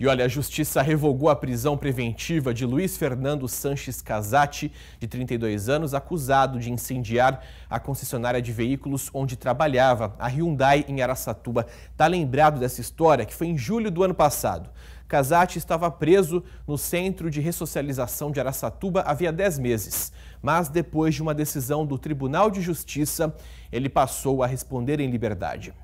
E olha, a justiça revogou a prisão preventiva de Luiz Fernando Sanches Casati, de 32 anos, acusado de incendiar a concessionária de veículos onde trabalhava, a Hyundai em Araçatuba. Tá lembrado dessa história que foi em julho do ano passado. Casati estava preso no Centro de Ressocialização de Araçatuba havia 10 meses, mas depois de uma decisão do Tribunal de Justiça, ele passou a responder em liberdade.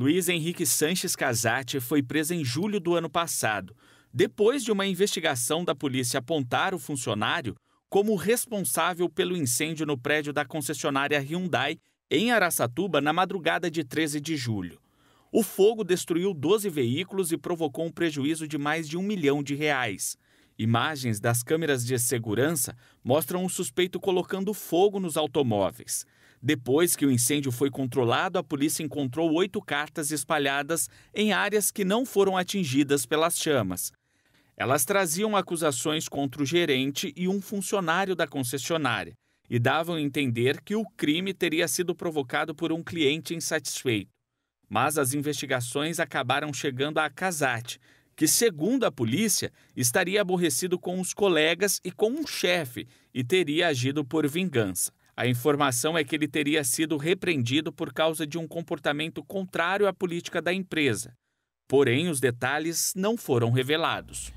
Luiz Henrique Sanches Casati foi preso em julho do ano passado, depois de uma investigação da polícia apontar o funcionário como responsável pelo incêndio no prédio da concessionária Hyundai em Araçatuba na madrugada de 13 de julho. O fogo destruiu 12 veículos e provocou um prejuízo de mais de um milhão de reais. Imagens das câmeras de segurança mostram o suspeito colocando fogo nos automóveis. Depois que o incêndio foi controlado, a polícia encontrou oito cartas espalhadas em áreas que não foram atingidas pelas chamas. Elas traziam acusações contra o gerente e um funcionário da concessionária e davam a entender que o crime teria sido provocado por um cliente insatisfeito. Mas as investigações acabaram chegando a Casate, que, segundo a polícia, estaria aborrecido com os colegas e com um chefe e teria agido por vingança. A informação é que ele teria sido repreendido por causa de um comportamento contrário à política da empresa. Porém, os detalhes não foram revelados.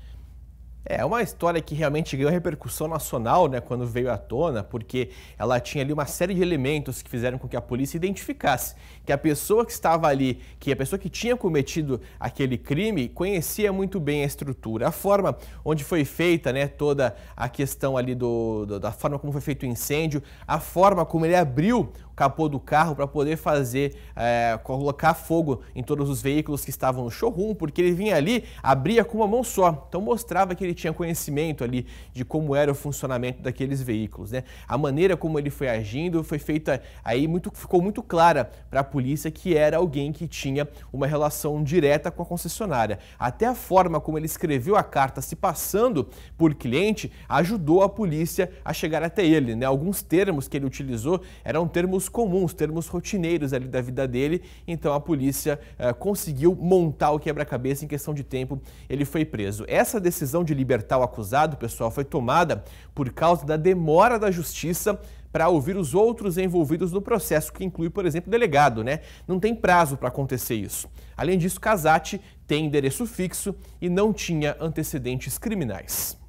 É uma história que realmente ganhou repercussão nacional, né, quando veio à tona, porque ela tinha ali uma série de elementos que fizeram com que a polícia identificasse que a pessoa que estava ali, que a pessoa que tinha cometido aquele crime, conhecia muito bem a estrutura, a forma onde foi feita, né, toda a questão ali do, do da forma como foi feito o incêndio, a forma como ele abriu o capô do carro para poder fazer, é, colocar fogo em todos os veículos que estavam no showroom, porque ele vinha ali, abria com uma mão só, então mostrava que ele tinha conhecimento ali de como era o funcionamento daqueles veículos, né? A maneira como ele foi agindo foi feita aí muito ficou muito clara para a polícia que era alguém que tinha uma relação direta com a concessionária. Até a forma como ele escreveu a carta se passando por cliente ajudou a polícia a chegar até ele, né? Alguns termos que ele utilizou eram termos comuns, termos rotineiros ali da vida dele, então a polícia eh, conseguiu montar o quebra-cabeça em questão de tempo, ele foi preso. Essa decisão de libertar o acusado, pessoal, foi tomada por causa da demora da justiça para ouvir os outros envolvidos no processo, que inclui, por exemplo, delegado, né? Não tem prazo para acontecer isso. Além disso, Casati tem endereço fixo e não tinha antecedentes criminais.